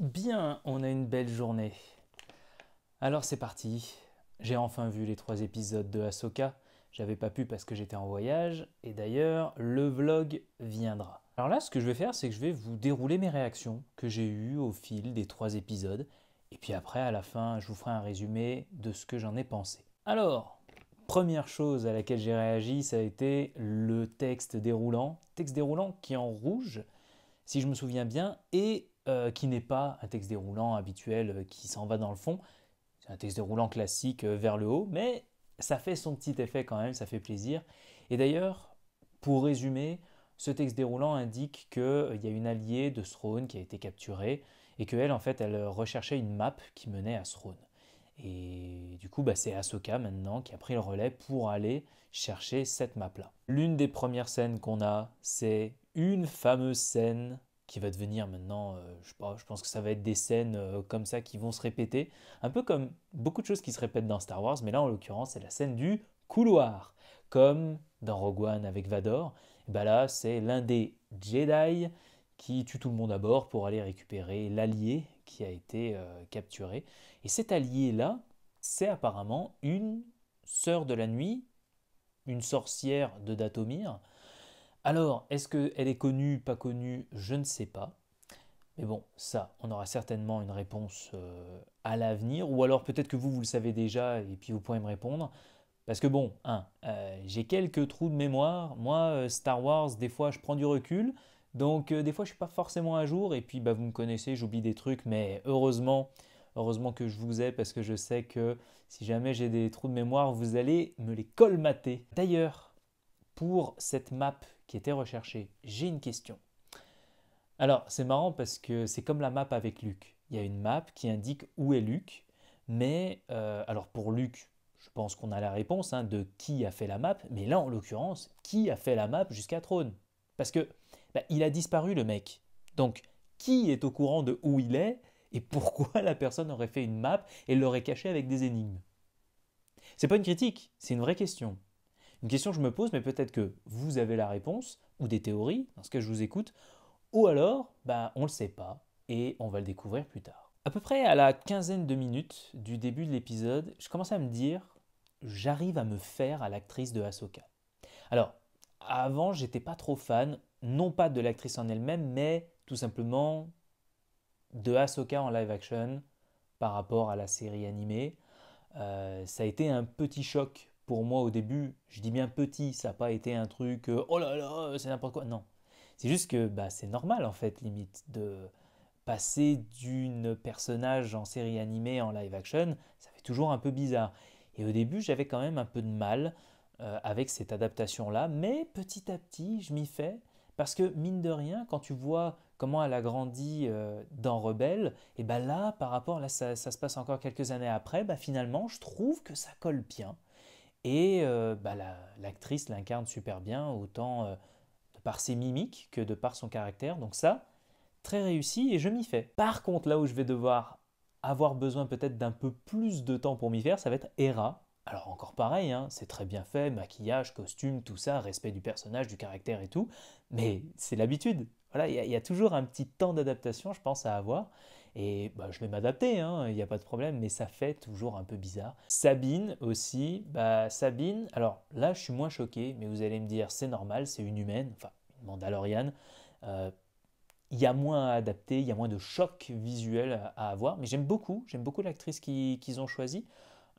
Bien, on a une belle journée. Alors c'est parti. J'ai enfin vu les trois épisodes de Ahsoka. J'avais pas pu parce que j'étais en voyage. Et d'ailleurs, le vlog viendra. Alors là, ce que je vais faire, c'est que je vais vous dérouler mes réactions que j'ai eues au fil des trois épisodes. Et puis après, à la fin, je vous ferai un résumé de ce que j'en ai pensé. Alors, première chose à laquelle j'ai réagi, ça a été le texte déroulant. Texte déroulant qui est en rouge, si je me souviens bien, et euh, qui n'est pas un texte déroulant habituel euh, qui s'en va dans le fond. C'est un texte déroulant classique euh, vers le haut, mais ça fait son petit effet quand même, ça fait plaisir. Et d'ailleurs, pour résumer, ce texte déroulant indique qu'il y a une alliée de Srone qui a été capturée et qu'elle, en fait, elle recherchait une map qui menait à Srone. Et du coup, bah, c'est Ahsoka maintenant qui a pris le relais pour aller chercher cette map-là. L'une des premières scènes qu'on a, c'est une fameuse scène qui va devenir maintenant, euh, je, pense que ça va être des scènes euh, comme ça qui vont se répéter, un peu comme beaucoup de choses qui se répètent dans Star Wars, mais là en l'occurrence c'est la scène du couloir, comme dans Rogue One avec Vador, et eh ben là c'est l'un des Jedi qui tue tout le monde à bord pour aller récupérer l'allié qui a été euh, capturé, et cet allié là c'est apparemment une sœur de la nuit, une sorcière de Datomir, alors, est-ce qu'elle est connue, pas connue Je ne sais pas. Mais bon, ça, on aura certainement une réponse euh, à l'avenir, ou alors peut-être que vous, vous le savez déjà, et puis vous pourrez me répondre. Parce que bon, hein, euh, j'ai quelques trous de mémoire. Moi, euh, Star Wars, des fois, je prends du recul. Donc, des fois, je ne suis pas forcément à jour. Et puis, bah, vous me connaissez, j'oublie des trucs. Mais heureusement, heureusement que je vous ai, parce que je sais que si jamais j'ai des trous de mémoire, vous allez me les colmater. D'ailleurs, pour cette map qui était recherché. J'ai une question. Alors, c'est marrant parce que c'est comme la map avec Luc. Il y a une map qui indique où est Luc, mais euh, alors pour Luc, je pense qu'on a la réponse hein, de qui a fait la map, mais là en l'occurrence, qui a fait la map jusqu'à Trône Parce que bah, il a disparu le mec. Donc, qui est au courant de où il est et pourquoi la personne aurait fait une map et l'aurait caché avec des énigmes C'est pas une critique, c'est une vraie question. Une question que je me pose, mais peut-être que vous avez la réponse, ou des théories, dans ce cas je vous écoute, ou alors, bah, on ne le sait pas, et on va le découvrir plus tard. À peu près à la quinzaine de minutes du début de l'épisode, je commençais à me dire, j'arrive à me faire à l'actrice de Ahsoka. Alors, avant, j'étais pas trop fan, non pas de l'actrice en elle-même, mais tout simplement de Ahsoka en live action par rapport à la série animée. Euh, ça a été un petit choc pour moi au début, je dis bien petit, ça n'a pas été un truc euh, oh là là, c'est n'importe quoi. Non. C'est juste que bah, c'est normal en fait, limite, de passer d'une personnage en série animée en live action, ça fait toujours un peu bizarre. Et au début, j'avais quand même un peu de mal euh, avec cette adaptation-là, mais petit à petit, je m'y fais. Parce que mine de rien, quand tu vois comment elle a grandi euh, dans Rebelle, et ben là, par rapport, là, ça, ça se passe encore quelques années après, bah, finalement, je trouve que ça colle bien. Et euh, bah, l'actrice l'incarne super bien, autant euh, de par ses mimiques que de par son caractère. Donc ça, très réussi et je m'y fais. Par contre, là où je vais devoir avoir besoin peut-être d'un peu plus de temps pour m'y faire, ça va être Hera. Alors encore pareil, hein, c'est très bien fait, maquillage, costume, tout ça, respect du personnage, du caractère et tout, mais c'est l'habitude. Voilà, il y, a toujours un petit temps d'adaptation, je pense, à avoir. Et bah, je vais m'adapter, hein, il n'y a pas de problème, mais ça fait toujours un peu bizarre. Sabine aussi, bah, Sabine, alors là je suis moins choqué, mais vous allez me dire c'est normal, c'est une humaine, enfin une Mandaloriane. Euh, il y a moins à adapter, il y a moins de choc visuel à avoir. Mais j'aime beaucoup, j'aime beaucoup l'actrice qu'ils ont choisie.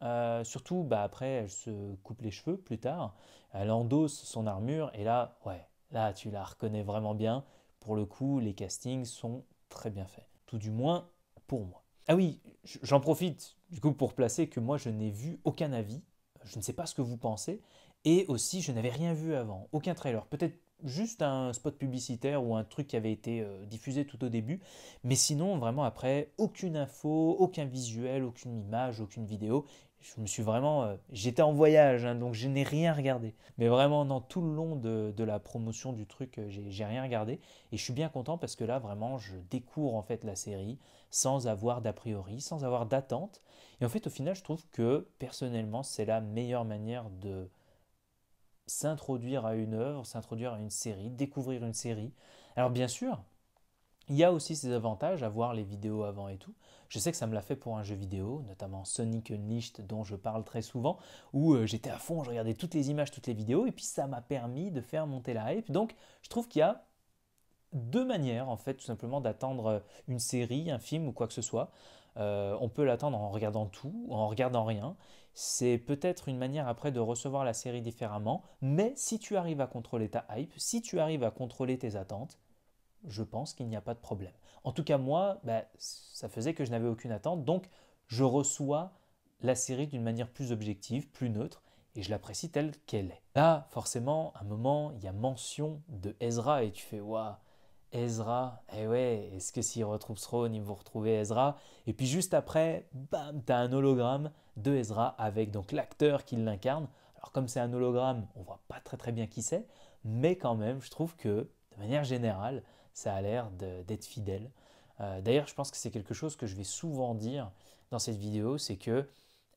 Euh, surtout, bah, après, elle se coupe les cheveux plus tard. Elle endosse son armure et là, ouais, là, tu la reconnais vraiment bien. Pour le coup, les castings sont très bien faits du moins pour moi. Ah oui, j'en profite du coup pour placer que moi je n'ai vu aucun avis, je ne sais pas ce que vous pensez, et aussi je n'avais rien vu avant, aucun trailer, peut-être juste un spot publicitaire ou un truc qui avait été euh, diffusé tout au début, mais sinon vraiment après aucune info, aucun visuel, aucune image, aucune vidéo, je me suis vraiment. Euh, j'étais en voyage, hein, donc je n'ai rien regardé. Mais vraiment, non, tout le long de, de la promotion du truc, euh, j'ai rien regardé. Et je suis bien content parce que là, vraiment, je découvre en fait la série sans avoir d'a priori, sans avoir d'attente. Et en fait, au final, je trouve que personnellement, c'est la meilleure manière de s'introduire à une œuvre, s'introduire à une série, découvrir une série. Alors bien sûr, il y a aussi ces avantages à voir les vidéos avant et tout. Je sais que ça me l'a fait pour un jeu vidéo, notamment Sonic Unleashed dont je parle très souvent, où euh, j'étais à fond, je regardais toutes les images, toutes les vidéos, et puis ça m'a permis de faire monter la hype. Donc je trouve qu'il y a deux manières, en fait, tout simplement d'attendre euh, une série, un film ou quoi que ce soit. Euh, on peut l'attendre en regardant tout, en regardant rien. C'est peut-être une manière après de recevoir la série différemment, mais si tu arrives à contrôler ta hype, si tu arrives à contrôler tes attentes, je pense qu'il n'y a pas de problème. En tout cas, moi, bah, ça faisait que je n'avais aucune attente, donc je reçois la série d'une manière plus objective, plus neutre, et je l'apprécie telle qu'elle est. Là, forcément, à un moment, il y a mention de Ezra, et tu fais Waouh, Ezra, eh ouais, est-ce que s'il retrouve Throne, il vous retrouver Ezra Et puis juste après, bam, as un hologramme de Ezra avec donc l'acteur qui l'incarne. Alors, comme c'est un hologramme, on voit pas très très bien qui c'est, mais quand même, je trouve que, de manière générale, ça a l'air d'être fidèle. Euh, d'ailleurs, je pense que c'est quelque chose que je vais souvent dire dans cette vidéo, c'est que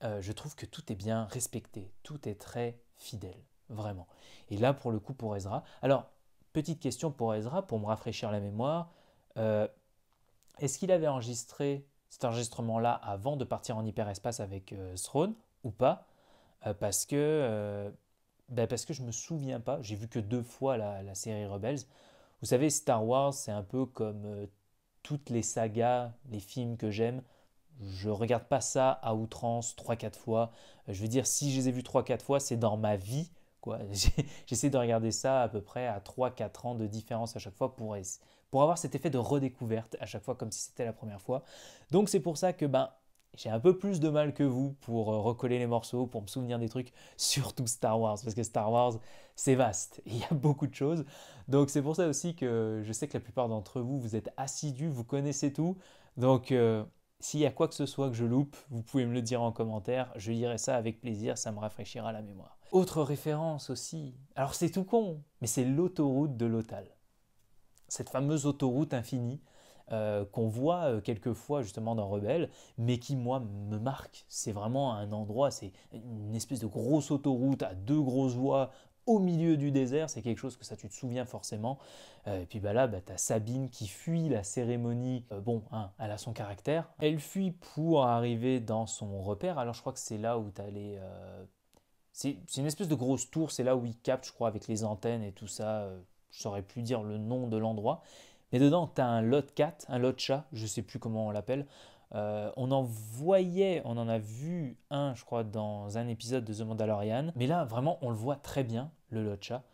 euh, je trouve que tout est bien respecté, tout est très fidèle, vraiment. Et là, pour le coup, pour Ezra, alors, petite question pour Ezra, pour me rafraîchir la mémoire, euh, est-ce qu'il avait enregistré cet enregistrement-là avant de partir en hyperespace avec Throne ou pas parce, que, je ben, parce que je me souviens pas, j'ai vu que deux fois la, la série Rebels, vous savez, Star Wars, c'est un peu comme euh, toutes les sagas, les films que j'aime. Je regarde pas ça à outrance 3-4 fois. Euh, je veux dire, si je les ai vus 3-4 fois, c'est dans ma vie. quoi. J'essaie de regarder ça à peu près à 3-4 ans de différence à chaque fois pour, pour avoir cet effet de redécouverte à chaque fois comme si c'était la première fois. Donc c'est pour ça que ben, j'ai un peu plus de mal que vous pour euh, recoller les morceaux, pour me souvenir des trucs, surtout Star Wars, parce que Star Wars, c'est vaste, il y a beaucoup de choses. Donc c'est pour ça aussi que je sais que la plupart d'entre vous, vous êtes assidus, vous connaissez tout. Donc euh, s'il y a quoi que ce soit que je loupe, vous pouvez me le dire en commentaire, je lirai ça avec plaisir, ça me rafraîchira la mémoire. Autre référence aussi, alors c'est tout con, mais c'est l'autoroute de Lotal. Cette fameuse autoroute infinie euh, qu'on voit euh, quelquefois justement dans Rebelle, mais qui moi me marque. C'est vraiment un endroit, c'est une espèce de grosse autoroute à deux grosses voies au milieu du désert, c'est quelque chose que ça tu te souviens forcément. Euh, et puis bah là, bah, tu as Sabine qui fuit la cérémonie. bon, hein, elle a son caractère. Elle fuit pour arriver dans son repère. Alors je crois que c'est là où tu as les... C'est une espèce de grosse tour, c'est là où ils captent, je crois, avec les antennes et tout ça. je saurais plus dire le nom de l'endroit. Mais dedans, tu as un lot cat, un lot chat, je ne sais plus comment on l'appelle. Euh, on en voyait, on en a vu un, je crois, dans un épisode de The Mandalorian. Mais là, vraiment, on le voit très bien, le lot chat.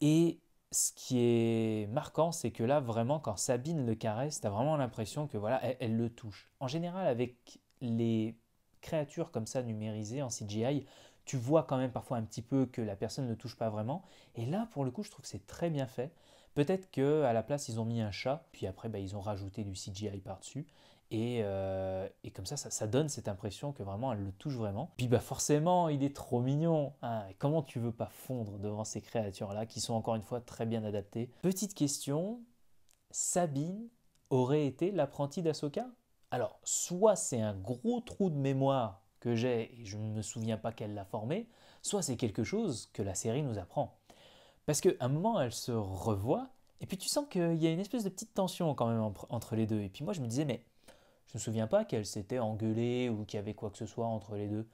Et ce qui est marquant, c'est que là, vraiment, quand Sabine le caresse, tu as vraiment l'impression que voilà, elle, le touche. En général, avec les créatures comme ça numérisées en CGI, tu vois quand même parfois un petit peu que la personne ne touche pas vraiment. Et là, pour le coup, je trouve que c'est très bien fait. Peut-être que à la place ils ont mis un chat, puis après bah, ils ont rajouté du CGI par-dessus. Et, euh, comme ça, ça, donne cette impression que vraiment elle le touche vraiment. Puis bah forcément, il est trop mignon. Hein. Comment tu veux pas fondre devant ces créatures-là qui sont encore une fois très bien adaptées Petite question, Sabine aurait été l'apprentie d'Asoka Alors, soit c'est un gros trou de mémoire que j'ai et je ne me souviens pas qu'elle l'a formé, soit c'est quelque chose que la série nous apprend. Parce qu'à un moment, elle se revoit, et puis tu sens qu'il y a une espèce de petite tension quand même entre les deux. Et puis moi, je me disais, mais je ne me souviens pas qu'elle s'était engueulée ou qu'il y avait quoi que ce soit entre les deux.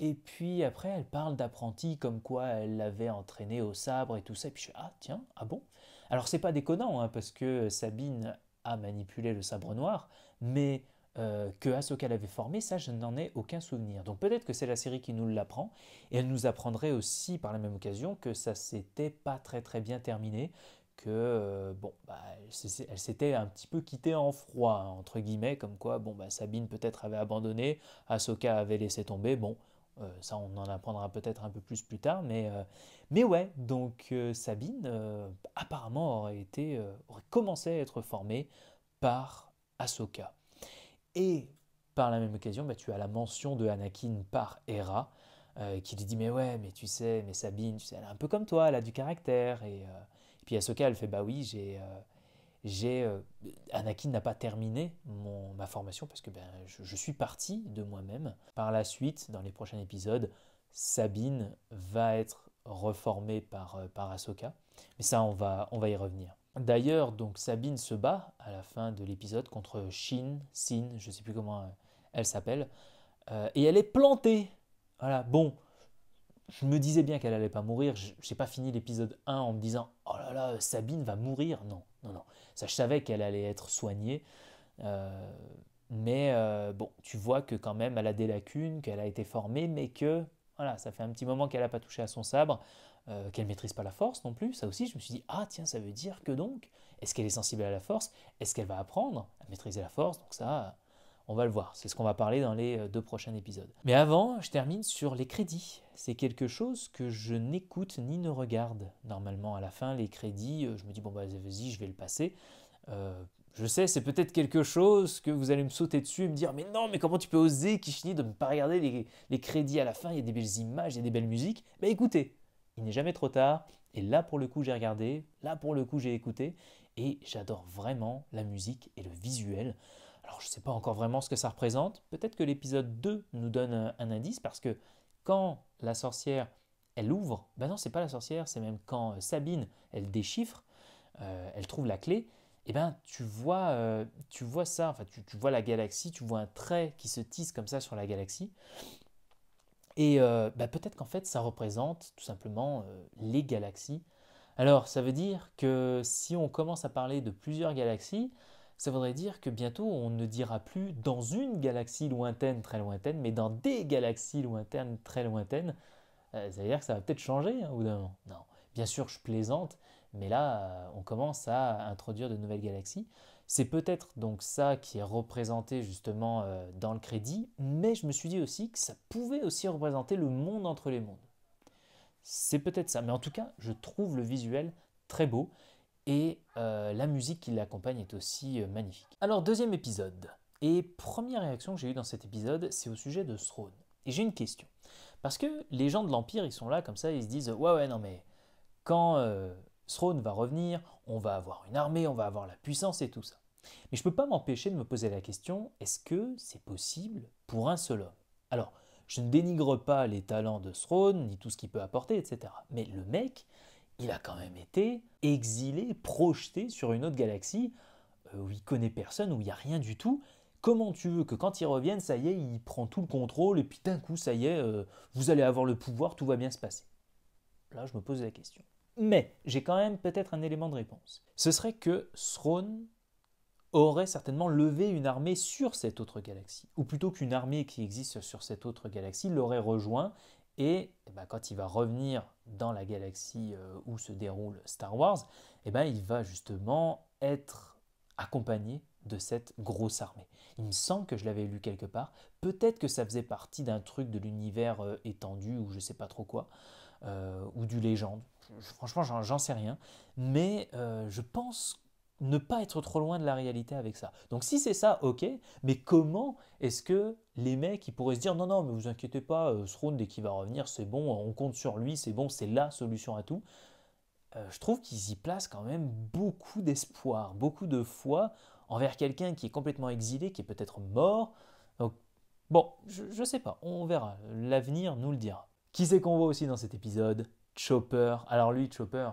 Et puis après, elle parle d'apprenti, comme quoi elle l'avait entraîné au sabre et tout ça. Et puis je ah tiens, ah bon Alors c'est pas déconnant, hein, parce que Sabine a manipulé le sabre noir, mais euh, que Ahsoka l'avait formé, ça je n'en ai aucun souvenir. Donc peut-être que c'est la série qui nous l'apprend, et elle nous apprendrait aussi par la même occasion que ça s'était pas très très bien terminé, que euh, bon, bah, elle s'était un petit peu quittée en froid, hein, entre guillemets, comme quoi bon, bah, Sabine peut-être avait abandonné, Ahsoka avait laissé tomber, bon, euh, ça, on en apprendra peut-être un peu plus plus tard, mais, ouais, donc Sabine apparemment aurait, été, aurait commencé à être formée par Ahsoka. Et par la même occasion, bah, tu as la mention de Anakin par Hera, euh, qui lui dit Mais ouais, mais tu sais, mais Sabine, tu sais, elle est un peu comme toi, elle a du caractère. Et, euh, puis Ahsoka, elle fait Bah oui, j'ai. Euh, j'ai Anakin n'a pas terminé ma formation parce que ben, je, suis parti de moi-même. Par la suite, dans les prochains épisodes, Sabine va être reformée par, par Ahsoka. Mais ça, va, on va y revenir. D'ailleurs, donc Sabine se bat à la fin de l'épisode contre Shin, Sin, je ne sais plus comment euh, elle s'appelle, euh, et elle est plantée. Voilà, bon, je me disais bien qu'elle n'allait pas mourir, je n'ai pas fini l'épisode 1 en me disant oh là là, Sabine va mourir. Non, non, non, ça je savais qu'elle allait être soignée, euh, mais bon, tu vois que quand même elle a des lacunes, qu'elle a été formée, mais que voilà, ça fait un petit moment qu'elle n'a pas touché à son sabre. Euh, qu'elle maîtrise pas la force non plus. Ça aussi, je me suis dit, ah tiens, ça veut dire que donc, est-ce qu'elle est sensible à la force Est-ce qu'elle va apprendre à maîtriser la force Donc ça, on va le voir. C'est ce qu'on va parler dans les euh, deux prochains épisodes. Mais avant, je termine sur les crédits. C'est quelque chose que je n'écoute ni ne regarde. Normalement, à la fin, les crédits, euh, je me dis, bon, bah vas-y, je vais le passer. je sais, c'est peut-être quelque chose que vous allez me sauter dessus et me dire Mais non, mais comment tu peux oser, finit de ne pas regarder les, les, crédits à la fin Il y a des belles images, il y a des belles musiques. Bah écoutez, il n'est jamais trop tard. Et là, pour le coup, j'ai regardé. Là, pour le coup, j'ai écouté. Et j'adore vraiment la musique et le visuel. Alors, je ne sais pas encore vraiment ce que ça représente. Peut-être que l'épisode 2 nous donne un, indice parce que quand la sorcière, elle ouvre, ben non, c'est pas la sorcière, c'est même quand euh, Sabine, elle déchiffre, euh, elle trouve la clé, et eh ben tu vois, euh, tu vois ça, enfin, tu, tu vois la galaxie, tu vois un trait qui se tisse comme ça sur la galaxie. Et euh, bah, peut-être qu'en fait, ça représente tout simplement euh, les galaxies. Alors, ça veut dire que si on commence à parler de plusieurs galaxies, ça voudrait dire que bientôt, on ne dira plus dans une galaxie lointaine, très lointaine, mais dans des galaxies lointaines, très lointaines. ça veut dire que ça va peut-être changer hein, au bout d'un moment. Non, bien sûr, je plaisante, mais là, euh, on commence à introduire de nouvelles galaxies. C'est peut-être donc ça qui est représenté justement euh, dans le crédit, mais je me suis dit aussi que ça pouvait aussi représenter le monde entre les mondes. C'est peut-être ça, mais en tout cas, je trouve le visuel très beau et euh, la musique qui l'accompagne est aussi euh, magnifique. Alors deuxième épisode, et première réaction que j'ai eue dans cet épisode, c'est au sujet de Throne. Et j'ai une question, parce que les gens de l'Empire, ils sont là comme ça, ils se disent, ouais ouais non mais quand... Throne va revenir, on va avoir une armée, on va avoir la puissance et tout ça. Mais je ne peux pas m'empêcher de me poser la question, est-ce que c'est possible pour un seul homme Alors, je ne dénigre pas les talents de Throne, ni tout ce qu'il peut apporter, etc. Mais le mec, il a quand même été exilé, projeté sur une autre galaxie euh, où il connaît personne, où il n'y a rien du tout. Comment tu veux que quand il revienne, ça y est, il prend tout le contrôle et puis d'un coup, ça y est, euh, vous allez avoir le pouvoir, tout va bien se passer Là, je me pose la question. Mais j'ai quand même peut-être un élément de réponse. Ce serait que Srone aurait certainement levé une armée sur cette autre galaxie, ou plutôt qu'une armée qui existe sur cette autre galaxie l'aurait rejoint, et, eh ben, quand il va revenir dans la galaxie euh, où se déroule Star Wars, eh ben, il va justement être accompagné de cette grosse armée. Il me semble que je l'avais lu quelque part, peut-être que ça faisait partie d'un truc de l'univers euh, étendu ou je sais pas trop quoi, euh, ou du légende, franchement, j'en sais rien. Mais euh, je pense ne pas être trop loin de la réalité avec ça. Donc si c'est ça, ok, mais comment est-ce que les mecs qui pourraient se dire non, non, mais vous inquiétez pas, ce euh, dès qu'il va revenir, c'est bon, on compte sur lui, c'est bon, c'est la solution à tout. Euh, je trouve qu'ils y placent quand même beaucoup d'espoir, beaucoup de foi envers quelqu'un qui est complètement exilé, qui est peut-être mort. Donc bon, je, je sais pas, on verra, l'avenir nous le dira. Qui c'est qu'on voit aussi dans cet épisode Chopper. Alors lui, Chopper,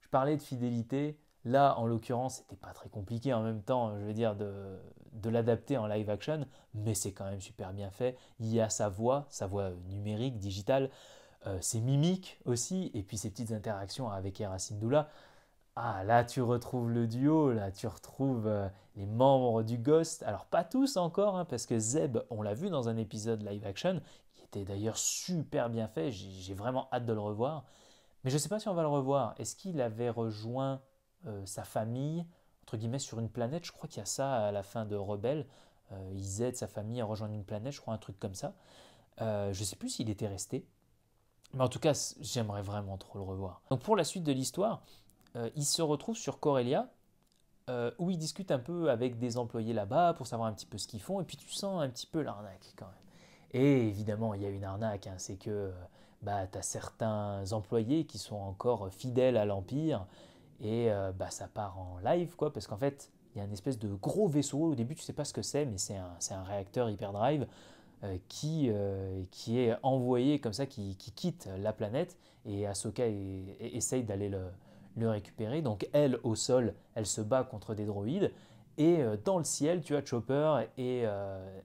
je parlais de fidélité. Là, en l'occurrence, c'était pas très compliqué en même temps, je veux dire, de, l'adapter en live action, mais c'est quand même super bien fait. Il y a sa voix, sa voix numérique, digitale, euh, ses mimiques aussi, et puis ses petites interactions avec Erasim Ah, là, tu retrouves le duo, là, tu retrouves euh, les membres du Ghost. Alors, pas tous encore, hein, parce que Zeb, on l'a vu dans un épisode live action, qui était d'ailleurs super bien fait, j'ai vraiment hâte de le revoir. Mais je ne sais pas si on va le revoir. Est-ce qu'il avait rejoint euh, sa famille, entre guillemets, sur une planète Je crois qu'il y a ça à la fin de Rebelle. Euh, ils aident sa famille à rejoindre une planète, je crois, un truc comme ça. Euh, je ne sais plus s'il était resté. Mais en tout cas, j'aimerais vraiment trop le revoir. Donc pour la suite de l'histoire, euh, il se retrouve sur Corellia, où il discute un peu avec des employés là-bas pour savoir un petit peu ce qu'ils font. Et puis tu sens un petit peu l'arnaque quand même. Et évidemment, il y a une arnaque, hein. c'est que bah, tu as certains employés qui sont encore fidèles à l'Empire et euh, bah, ça part en live, quoi, parce qu'en fait, il y a une espèce de gros vaisseau. Au début, tu sais pas ce que c'est, mais c'est un, un, réacteur hyperdrive euh, qui, euh, qui est envoyé comme ça, qui, qui quitte la planète et Ahsoka essaye d'aller le, le récupérer. Donc, elle, au sol, elle se bat contre des droïdes. Et dans le ciel, tu as Chopper et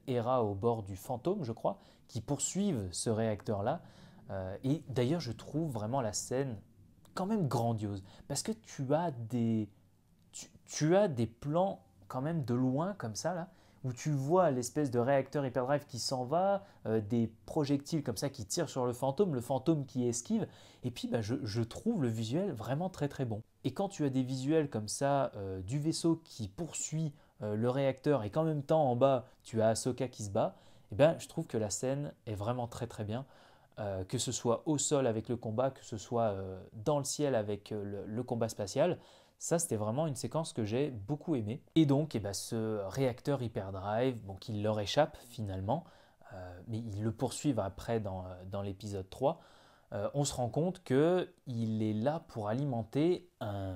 Hera au bord du fantôme, je crois, qui poursuivent ce réacteur-là. Euh, et d'ailleurs, je trouve vraiment la scène quand même grandiose, parce que tu as des, tu, as des plans quand même de loin comme ça, là, où tu vois l'espèce de réacteur hyperdrive qui s'en va, euh, des projectiles comme ça qui tirent sur le fantôme, le fantôme qui esquive, et puis bah, je, trouve le visuel vraiment très très bon. Et quand tu as des visuels comme ça euh, du vaisseau qui poursuit le réacteur et qu'en même temps en bas tu as Ahsoka qui se bat, eh bien, je trouve que la scène est vraiment très très bien. Euh, que ce soit au sol avec le combat, que ce soit euh, dans le ciel avec euh, le, combat spatial. Ça, c'était vraiment une séquence que j'ai beaucoup aimée. Et donc, eh ben, ce réacteur hyperdrive, bon, il leur échappe finalement, mais ils le poursuivent après dans, l'épisode 3, on se rend compte qu'il est là pour alimenter un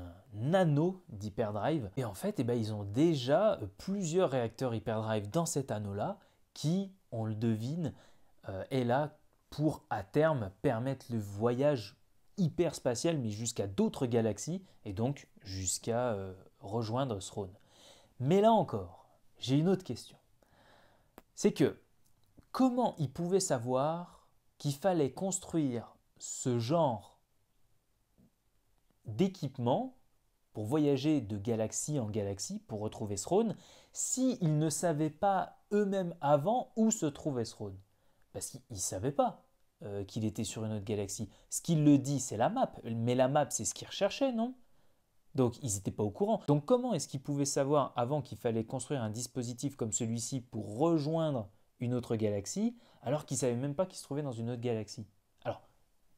anneau d'hyperdrive. Et en fait, eh ben, ils ont déjà plusieurs réacteurs hyperdrive dans cet anneau-là qui, on le devine, est là pour à terme permettre le voyage hyperspatial, mais jusqu'à d'autres galaxies, et donc jusqu'à euh, rejoindre Srone. Mais là encore, j'ai une autre question. C'est que comment ils pouvaient savoir qu'il fallait construire ce genre d'équipement pour voyager de galaxie en galaxie pour retrouver si s'ils ne savaient pas eux-mêmes avant où se trouvait Srone parce qu'il ne savait pas euh, qu'il était sur une autre galaxie. Ce qu'il le dit, c'est la map. Mais la map, c'est ce qu'il recherchait, non donc ils n'étaient pas au courant. Donc comment est-ce qu'ils pouvaient savoir avant qu'il fallait construire un dispositif comme celui-ci pour rejoindre une autre galaxie, alors qu'ils ne savaient même pas qu'ils se trouvaient dans une autre galaxie Alors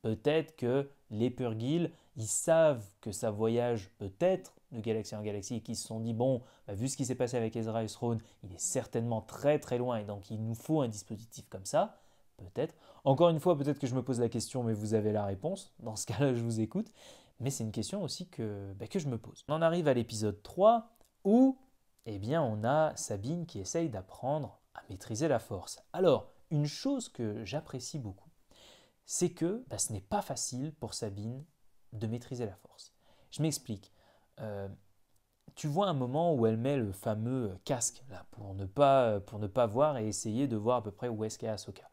peut-être que les Purgils, ils savent que ça voyage peut-être de galaxie en galaxie qui se sont dit bon, bah, vu ce qui s'est passé avec Ezra et Throne, il est certainement très très loin et donc il nous faut un dispositif comme ça. Peut-être. Encore une fois, peut-être que je me pose la question, mais vous avez la réponse. Dans ce cas-là, je vous écoute. Mais c'est une question aussi que, bah, que je me pose. On en arrive à l'épisode 3 où, eh bien, on a Sabine qui essaye d'apprendre à maîtriser la force. Alors, une chose que j'apprécie beaucoup, c'est que bah, ce n'est pas facile pour Sabine de maîtriser la force. Je m'explique. Euh, tu vois un moment où elle met le fameux euh, casque là, pour, ne pas, euh, pour ne pas voir et essayer de voir à peu près où est-ce qu'est Ahsoka.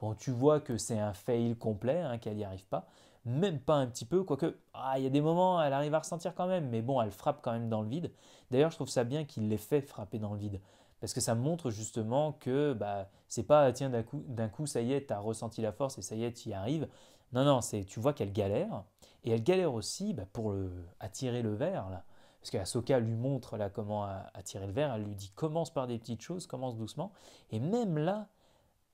Bon, tu vois que c'est un fail complet, hein, qu'elle n'y arrive pas, même pas un petit peu, quoique, ah, il ah, y a des moments, elle arrive à ressentir quand même, mais bon, elle frappe quand même dans le vide. D'ailleurs, je trouve ça bien qu'il les fait frapper dans le vide, parce que ça montre justement que bah, c'est pas, ah, tiens, d'un coup, ça y est, tu as ressenti la force et ça y est, tu y arrives. Non, non, c'est, tu vois qu'elle galère, et elle galère aussi bah, pour attirer le verre, là. Parce qu'Asoka lui montre là comment attirer le verre, elle lui dit commence par des petites choses, commence doucement. Et même là,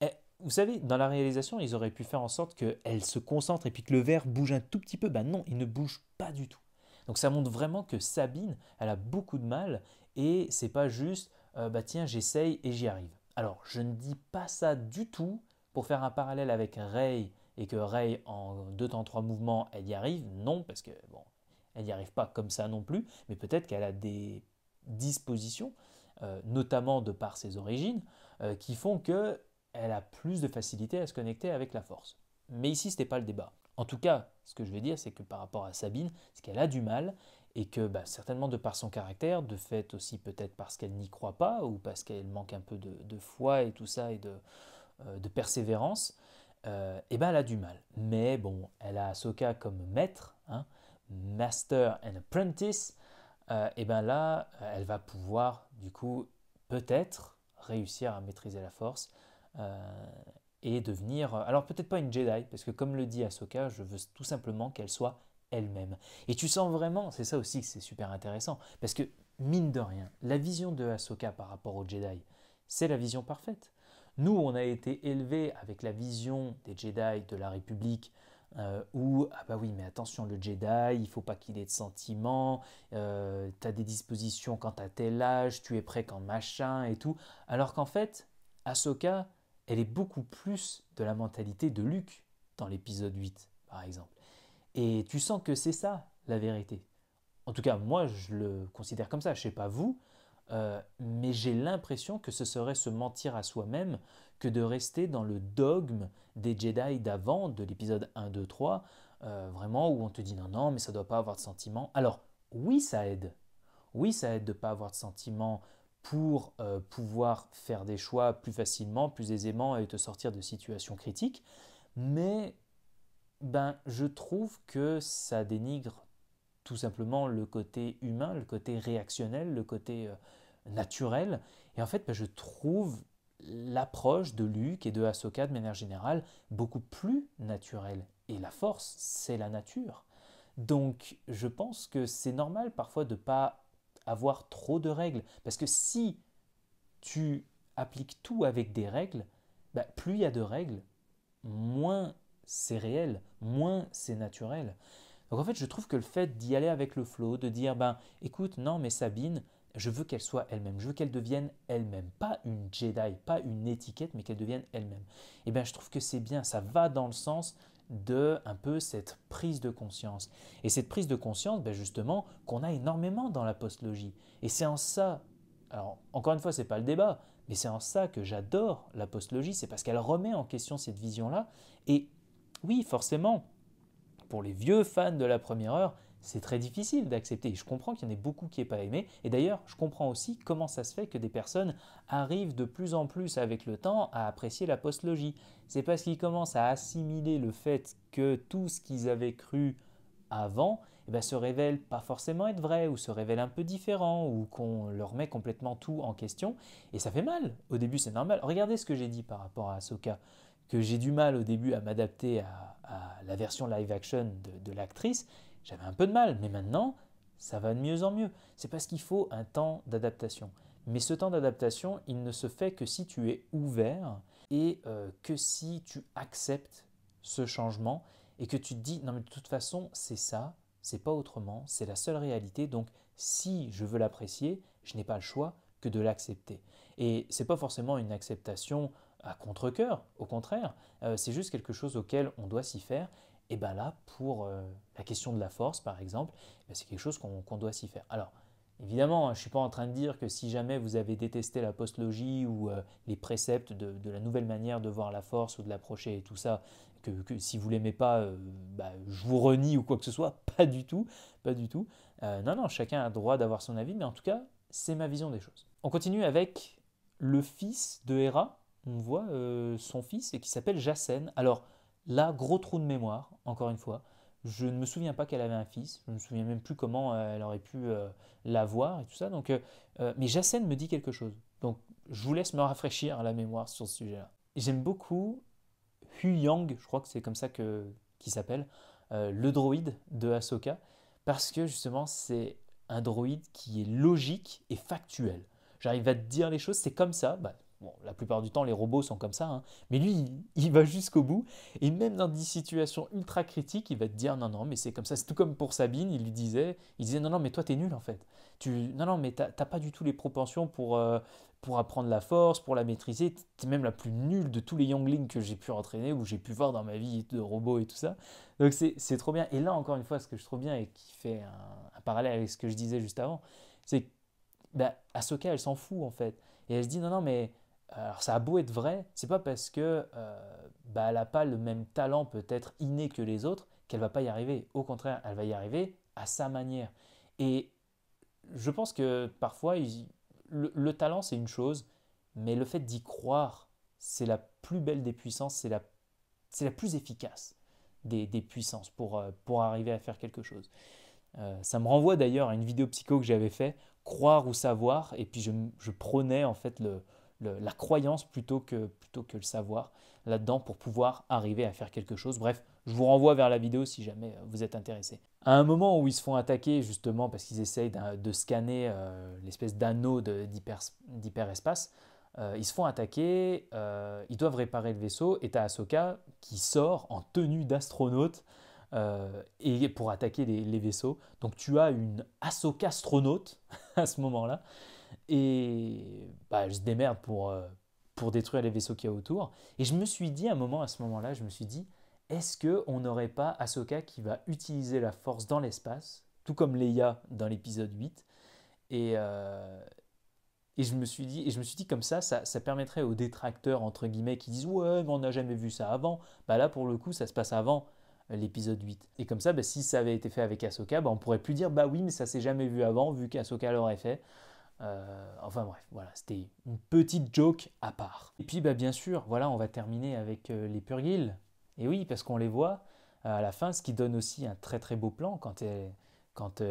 eh, vous savez, dans la réalisation, ils auraient pu faire en sorte qu'elle se concentre et puis que le verre bouge un tout petit peu. Ben non, il ne bouge pas du tout. Donc ça montre vraiment que Sabine, elle a beaucoup de mal et c'est pas juste euh, bah tiens, j'essaye et j'y arrive. Alors, je ne dis pas ça du tout pour faire un parallèle avec Ray et que Ray en deux temps trois mouvements elle y arrive Non, parce que bon, elle n'y arrive pas comme ça non plus, mais peut-être qu'elle a des dispositions, euh, notamment de par ses origines, euh, qui font que elle a plus de facilité à se connecter avec la force. Mais ici, ce n'était pas le débat. En tout cas, ce que je veux dire, c'est que par rapport à Sabine, c'est qu'elle a du mal et que bah, certainement de par son caractère, de fait aussi peut-être parce qu'elle n'y croit pas ou parce qu'elle manque un peu de, foi et tout ça et de euh, persévérance, et euh, eh ben elle a du mal. Mais bon, elle a Ahsoka comme maître, hein, Master and Apprentice, et euh, eh bien là, euh, elle va pouvoir, du coup, peut-être réussir à maîtriser la force et devenir, alors peut-être pas une Jedi, parce que comme le dit Ahsoka, je veux tout simplement qu'elle soit elle-même. Et tu sens vraiment, c'est ça aussi que c'est super intéressant, parce que mine de rien, la vision de Ahsoka par rapport aux Jedi, c'est la vision parfaite. Nous, on a été élevés avec la vision des Jedi de la République euh, où, ah bah oui, mais attention, le Jedi, il faut pas qu'il ait de sentiments, euh, tu as des dispositions quand à tel âge, tu es prêt quand machin et tout. Alors qu'en fait, Ahsoka, elle est beaucoup plus de la mentalité de Luke dans l'épisode 8, par exemple. Et tu sens que c'est ça, la vérité. En tout cas, moi, je le considère comme ça. Je sais pas vous, euh, mais j'ai l'impression que ce serait se mentir à soi-même que de rester dans le dogme des Jedi d'avant, de l'épisode 1, 2, 3, vraiment où on te dit non, non, mais ça doit pas avoir de sentiment. Alors, oui, ça aide. Oui, ça aide de ne pas avoir de sentiment pour euh, pouvoir faire des choix plus facilement, plus aisément et te sortir de situations critiques. Mais ben, je trouve que ça dénigre tout simplement le côté humain, le côté réactionnel, le côté euh, naturel. Et en fait, ben, je trouve l'approche de Luc et de Ahsoka de manière générale beaucoup plus naturelle. Et la force, c'est la nature. Donc je pense que c'est normal parfois de ne pas avoir trop de règles. Parce que si tu appliques tout avec des règles, ben, plus il y a de règles, moins c'est réel, moins c'est naturel. Donc en fait, je trouve que le fait d'y aller avec le flow, de dire, ben écoute, non, mais Sabine, je veux qu'elle soit elle-même, je veux qu'elle devienne elle-même, pas une Jedi, pas une étiquette, mais qu'elle devienne elle-même. Et eh bien je trouve que c'est bien, ça va dans le sens de un peu cette prise de conscience. Et cette prise de conscience, ben justement, qu'on a énormément dans la postlogie. Et c'est en ça, alors encore une fois, c'est pas le débat, mais c'est en ça que j'adore la postlogie, c'est parce qu'elle remet en question cette vision-là. Et oui, forcément, pour les vieux fans de la première heure, c'est très difficile d'accepter. Je comprends qu'il y en ait beaucoup qui n'aient pas aimé. Et d'ailleurs, je comprends aussi comment ça se fait que des personnes arrivent de plus en plus avec le temps à apprécier la postlogie. C'est parce qu'ils commencent à assimiler le fait que tout ce qu'ils avaient cru avant eh ben, se révèle pas forcément être vrai ou se révèle un peu différent ou qu'on leur met complètement tout en question. Et ça fait mal. Au début, c'est normal. Regardez ce que j'ai dit par rapport à Ahsoka que j'ai du mal au début à m'adapter à, la version live action de, l'actrice, j'avais un peu de mal, mais maintenant, ça va de mieux en mieux. C'est parce qu'il faut un temps d'adaptation. Mais ce temps d'adaptation, il ne se fait que si tu es ouvert et euh, que si tu acceptes ce changement et que tu te dis non mais de toute façon c'est ça, c'est pas autrement, c'est la seule réalité donc si je veux l'apprécier, je n'ai pas le choix que de l'accepter. Et c'est pas forcément une acceptation à contre-coeur, au contraire, euh, c'est juste quelque chose auquel on doit s'y faire. Et bien là, pour euh, la question de la force, par exemple, eh ben, c'est quelque chose qu'on doit s'y faire. Alors, évidemment, hein, je ne suis pas en train de dire que si jamais vous avez détesté la postlogie ou euh, les préceptes de, la nouvelle manière de voir la force ou de l'approcher et tout ça, que, si vous ne l'aimez pas, bah, je vous renie ou quoi que ce soit, pas du tout, pas du tout. non, non, chacun a droit d'avoir son avis, mais en tout cas, c'est ma vision des choses. On continue avec le fils de Héra, on voit euh, son fils et qui s'appelle Jacen. Alors là, gros trou de mémoire, encore une fois. Je ne me souviens pas qu'elle avait un fils, je ne me souviens même plus comment euh, elle aurait pu euh, l'avoir et tout ça. Donc, mais Jacen me dit quelque chose. Donc je vous laisse me rafraîchir la mémoire sur ce sujet-là. J'aime beaucoup Hu Yang, je crois que c'est comme ça que qui s'appelle le droïde de Ahsoka, parce que justement c'est un droïde qui est logique et factuel. J'arrive à te dire les choses, c'est comme ça, bah, Bon, la plupart du temps, les robots sont comme ça, hein. mais lui, il, va jusqu'au bout. Et même dans des situations ultra critiques, il va te dire non, non, mais c'est comme ça. C'est tout comme pour Sabine, il lui disait, il disait non, non, mais toi, t'es nul en fait. Tu, non, non, mais t'as pas du tout les propensions pour, euh, pour apprendre la force, pour la maîtriser. es même la plus nulle de tous les younglings que j'ai pu entraîner ou j'ai pu voir dans ma vie de robot et tout ça. Donc c'est trop bien. Et là, encore une fois, ce que je trouve bien et qui fait un, parallèle avec ce que je disais juste avant, c'est que bah, Ahsoka, elle s'en fout en fait. Et elle se dit non, non, mais alors ça a beau être vrai, c'est pas parce que euh, bah, elle n'a pas le même talent peut-être inné que les autres qu'elle va pas y arriver. Au contraire, elle va y arriver à sa manière. Et je pense que parfois le, talent c'est une chose, mais le fait d'y croire c'est la plus belle des puissances, c'est la c'est la plus efficace des, puissances pour, euh, pour arriver à faire quelque chose. Euh, ça me renvoie d'ailleurs à une vidéo psycho que j'avais fait, croire ou savoir, et puis je, je prenais en fait le, la croyance plutôt que, plutôt que le savoir là-dedans pour pouvoir arriver à faire quelque chose. Bref, je vous renvoie vers la vidéo si jamais euh, vous êtes intéressé. À un moment où ils se font attaquer justement parce qu'ils essayent de scanner euh, l'espèce d'anneau d'hyperespace, euh, ils se font attaquer, ils doivent réparer le vaisseau et t'as Ahsoka qui sort en tenue d'astronaute et pour attaquer les, vaisseaux. Donc tu as une Ahsoka astronaute à ce moment-là et bah, je se démerde pour, euh, pour détruire les vaisseaux qu'il y a autour. Et je me suis dit, à un moment, à ce moment-là, je me suis dit, est-ce qu'on n'aurait pas Ahsoka qui va utiliser la force dans l'espace, tout comme Leia dans l'épisode 8 et, euh, et, je me suis dit, et je me suis dit comme ça, ça, ça permettrait aux détracteurs, entre guillemets, qui disent Ouais, mais on n'a jamais vu ça avant. Bah là, pour le coup, ça se passe avant euh, l'épisode 8. Et comme ça, bah, si ça avait été fait avec Ahsoka, bah, on pourrait plus dire Bah oui, mais ça s'est jamais vu avant, vu qu'Ahsoka l'aurait fait. Euh, enfin bref, voilà, c'était une petite joke à part. Et puis bah, bien sûr, voilà, on va terminer avec euh, les purgiles Et oui, parce qu'on les voit euh, à la fin, ce qui donne aussi un très très beau plan quand,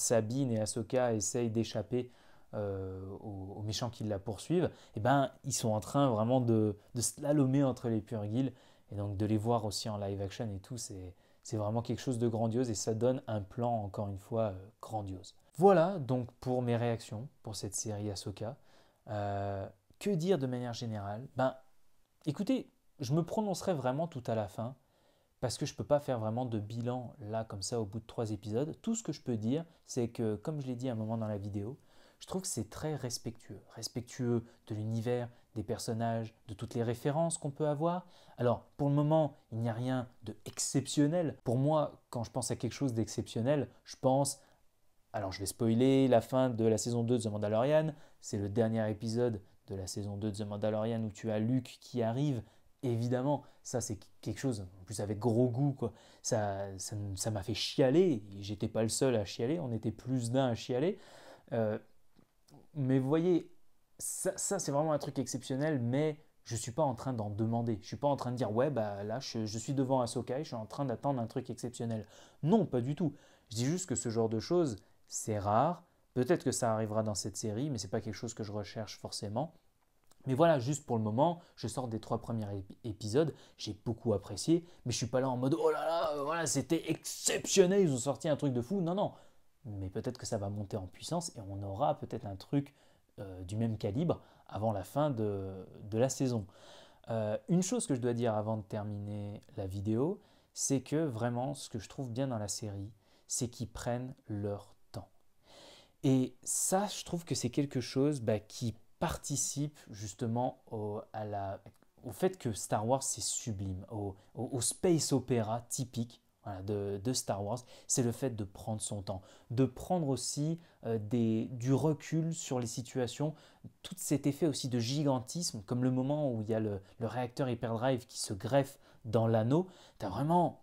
Sabine et Ahsoka essayent d'échapper aux, méchants qui la poursuivent. Et eh ben, ils sont en train vraiment de, de slalomer entre les purgiles Et donc de les voir aussi en live action et tout, c'est vraiment quelque chose de grandiose et ça donne un plan, encore une fois, grandiose. Voilà donc pour mes réactions pour cette série Ahsoka. Euh, que dire de manière générale Ben, écoutez, je me prononcerai vraiment tout à la fin parce que je ne peux pas faire vraiment de bilan là comme ça au bout de trois épisodes. Tout ce que je peux dire, c'est que, comme je l'ai dit à un moment dans la vidéo, je trouve que c'est très respectueux. Respectueux de l'univers, des personnages, de toutes les références qu'on peut avoir. Alors, pour le moment, il n'y a rien d'exceptionnel. Pour moi, quand je pense à quelque chose d'exceptionnel, je pense alors je vais spoiler la fin de la saison 2 de The Mandalorian, c'est le dernier épisode de la saison 2 de The Mandalorian où tu as Luke qui arrive, évidemment, ça c'est quelque chose, en plus avec gros goût, quoi. ça m'a fait chialer, j'étais pas le seul à chialer, on était plus d'un à chialer, euh, mais vous voyez, ça, c'est vraiment un truc exceptionnel, mais je suis pas en train d'en demander. Je suis pas en train de dire ouais bah là je, suis devant un Sokai, je suis en train d'attendre un truc exceptionnel. Non, pas du tout. Je dis juste que ce genre de choses, c'est rare. Peut-être que ça arrivera dans cette série, mais ce n'est pas quelque chose que je recherche forcément. Mais voilà, juste pour le moment, je sors des trois premiers épisodes, j'ai beaucoup apprécié, mais je suis pas là en mode oh là là, euh, voilà, c'était exceptionnel, ils ont sorti un truc de fou. Non, non. Mais peut-être que ça va monter en puissance et on aura peut-être un truc euh, du même calibre avant la fin de, la saison. Euh, une chose que je dois dire avant de terminer la vidéo, c'est que vraiment, ce que je trouve bien dans la série, c'est qu'ils prennent leur temps. Et ça, je trouve que c'est quelque chose bah, qui participe justement au, fait que Star Wars, c'est sublime, au, space opéra typique de, Star Wars, c'est le fait de prendre son temps, de prendre aussi euh, du recul sur les situations, tout cet effet aussi de gigantisme, comme le moment où il y a le, le réacteur hyperdrive qui se greffe dans l'anneau, tu as vraiment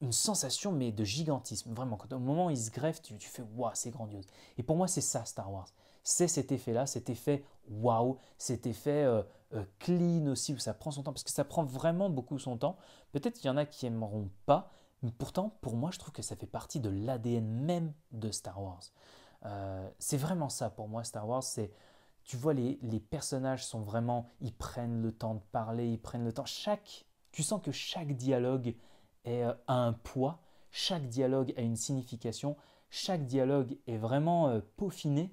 une sensation mais de gigantisme. Vraiment, quand, au moment il se greffe, tu, fais waouh, c'est grandiose. Et pour moi, c'est ça Star Wars. C'est cet effet-là, cet effet waouh, cet effet euh, euh, clean aussi, où ça prend son temps, parce que ça prend vraiment beaucoup son temps. Peut-être il y en a qui aimeront pas, mais pourtant, pour moi, je trouve que ça fait partie de l'ADN même de Star Wars. Euh, c'est vraiment ça pour moi, Star Wars. C'est tu vois, les, les personnages sont vraiment, ils prennent le temps de parler, ils prennent le temps. Chaque, tu sens que chaque dialogue a euh, un poids, chaque dialogue a une signification, chaque dialogue est vraiment euh, peaufiné,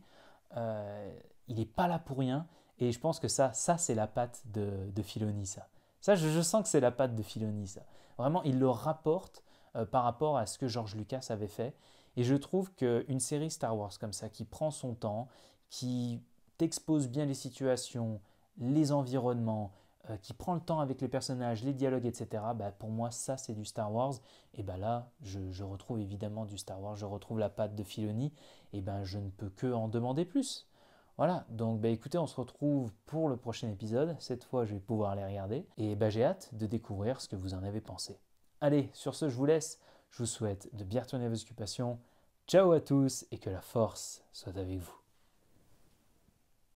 euh, il n'est pas là pour rien, et je pense que ça, ça c'est la patte de, de ça. je, sens que c'est la patte de Filoni, Vraiment, il le rapporte par rapport à ce que George Lucas avait fait. Et je trouve qu'une série Star Wars comme ça, qui prend son temps, qui t'expose bien les situations, les environnements, euh, qui prend le temps avec les personnages, les dialogues, etc., bah, pour moi, ça, c'est du Star Wars. Et bah, là, je, retrouve évidemment du Star Wars, je retrouve la patte de Filoni, et ben je ne peux que en demander plus. Voilà, donc bah écoutez, on se retrouve pour le prochain épisode. Cette fois, je vais pouvoir les regarder. Et bah j'ai hâte de découvrir ce que vous en avez pensé. Allez, sur ce, je vous laisse. Je vous souhaite de bien retourner à vos occupations. Ciao à tous et que la force soit avec vous.